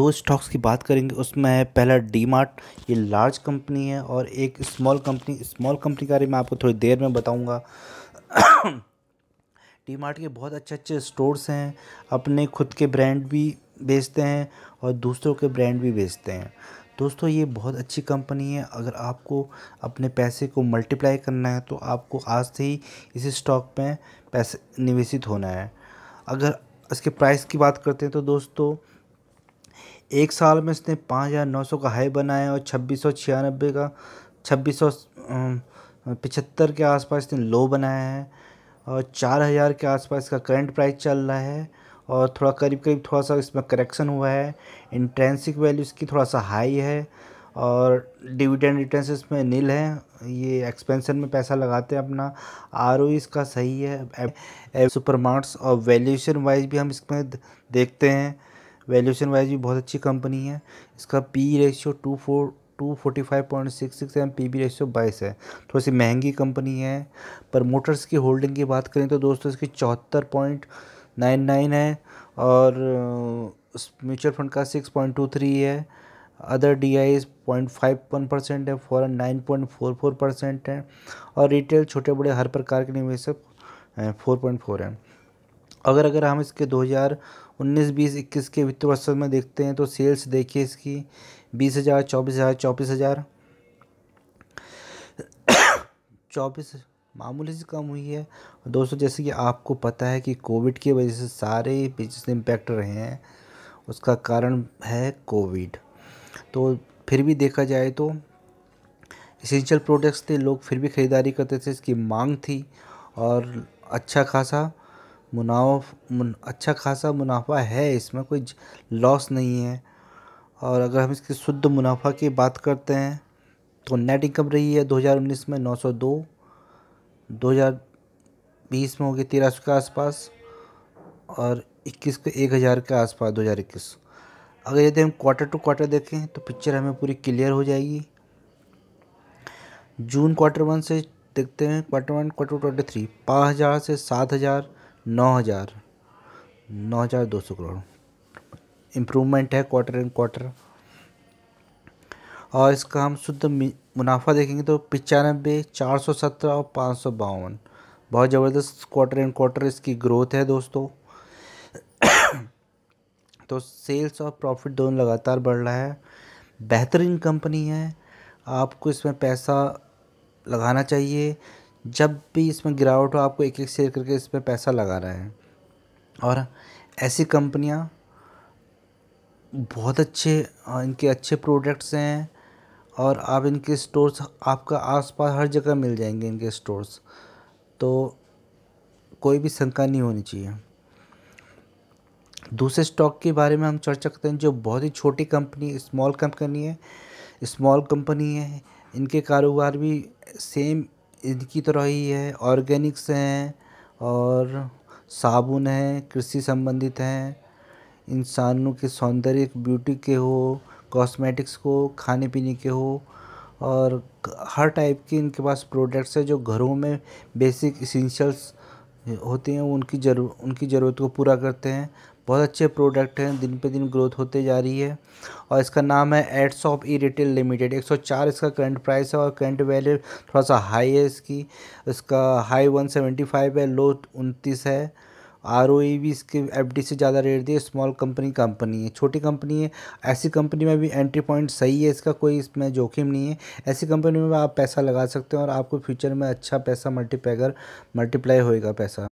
दो स्टॉक्स की बात करेंगे उसमें है पहला डी ये लार्ज कंपनी है और एक स्मॉल कंपनी स्मॉल कंपनी के बारे में आपको थोड़ी देर में बताऊँगा डी के बहुत अच्छे अच्छे स्टोर्स हैं अपने खुद के ब्रांड भी बेचते हैं और दूसरों के ब्रांड भी बेचते हैं दोस्तों ये बहुत अच्छी कंपनी है अगर आपको अपने पैसे को मल्टीप्लाई करना है तो आपको आज से ही इस स्टॉक में पैसे निवेशित होना है अगर इसके प्राइस की बात करते हैं तो दोस्तों एक साल में उसने पाँच हज़ार नौ सौ का हाई बनाया और छब्बीस सौ छियानबे का छब्बीस सौ पचहत्तर के आसपास इसने लो बनाया है और चार हज़ार के आसपास इसका करंट प्राइस चल रहा है और थोड़ा करीब करीब थोड़ा सा इसमें करेक्शन हुआ है इंट्रेंसिक वैल्यू इसकी थोड़ा सा हाई है और डिविडेंड रिटर्न इसमें नील है ये एक्सपेंशन में पैसा लगाते हैं अपना आर इसका सही है सुपर मार्ट्स और वैल्यूशन वाइज भी हम इसमें देखते हैं वैल्यूशन वाइज भी बहुत अच्छी कंपनी है इसका P ratio two four two forty five point six six M P B ratio बाईस है थोड़ी सी महंगी कंपनी है पर मोटर्स की होल्डिंग की बात करें तो दोस्तों इसकी चौहत्तर पॉइंट नाइन नाइन है और म्यूचुअल फंड का सिक्स पॉइंट टू थ्री है other D I point five one percent है foreign nine point four four percent है और रिटेल छोटे बड़े हर प्रकार के निवेशक फोर पॉइंट फोर है अगर अगर हम इसके 2019 20 21 के वित्त वर्ष में देखते हैं तो सेल्स देखिए इसकी बीस हज़ार चौबीस हज़ार चौबीस हज़ार चौबीस मामूली से कम हुई है दोस्तों जैसे कि आपको पता है कि कोविड की वजह से सारे बिजनेस इम्पैक्ट रहे हैं उसका कारण है कोविड तो फिर भी देखा जाए तो इसेंशियल प्रोडक्ट्स थे लोग फिर भी ख़रीदारी करते थे इसकी मांग थी और अच्छा खासा मुनाफ मुन, अच्छा खासा मुनाफा है इसमें कोई लॉस नहीं है और अगर हम इसके शुद्ध मुनाफा की बात करते हैं तो नेट इनकम रही है 2019 में 902 2020 में होगी तेरह के आसपास और 21 के 1000 के आसपास 2021 अगर यदि हम क्वार्टर टू क्वार्टर देखें तो पिक्चर हमें पूरी क्लियर हो जाएगी जून क्वार्टर वन से देखते हैं quarter one quarter twenty three पाँच हज़ार से सात हज़ार नौ हज़ार नौ हज़ार दो सौ करोड़ इम्प्रूवमेंट है क्वार्टर एंड क्वार्टर और इसका हम शुद्ध मुनाफा देखेंगे तो पचानबे चार सौ सत्रह और पाँच सौ बावन बहुत ज़बरदस्त क्वार्टर एंड क्वार्टर इसकी ग्रोथ है दोस्तों तो सेल्स और प्रॉफिट दोनों लगातार बढ़ रहा है बेहतरीन कंपनी है आपको इसमें पैसा लगाना चाहिए जब भी इसमें गिरावट हो आपको एक एक शेयर करके इस पर पैसा लगा रहा है और ऐसी कंपनियाँ बहुत अच्छे इनके अच्छे प्रोडक्ट्स हैं और आप इनके स्टोर्स आपका आसपास हर जगह मिल जाएंगे इनके स्टोर्स तो कोई भी शंका नहीं होनी चाहिए दूसरे स्टॉक के बारे में हम चर्चा करते हैं जो बहुत ही छोटी कंपनी स्मॉल कंपनी है स्मॉल कंपनी है इनके कारोबार भी सेम इनकी तरह तो ही है ऑर्गेनिक्स हैं और साबुन हैं कृषि संबंधित हैं इंसानों के सौंदर्य ब्यूटी के हो कॉस्मेटिक्स को खाने पीने के हो और हर टाइप के इनके पास प्रोडक्ट्स है जो घरों में बेसिक इसेंशियल्स होते हैं वो उनकी जरूर उनकी ज़रूरत को पूरा करते हैं बहुत अच्छे प्रोडक्ट हैं दिन पे दिन ग्रोथ होते जा रही है और इसका नाम है ads of e retail limited 104 इसका करंट प्राइस है और करंट वैल्यू थोड़ा सा हाई है इसकी इसका हाई 175 है लो उनतीस है आर ओ भी इसके एफ डी से ज़्यादा रेट दिए स्मॉल कंपनी कंपनी है छोटी कंपनी है ऐसी कंपनी में भी एंट्री पॉइंट सही है इसका कोई इसमें जोखिम नहीं है ऐसी कंपनी में आप पैसा लगा सकते हो और आपको फ्यूचर में अच्छा पैसा मल्टीपैगर मल्टीप्लाई होएगा पैसा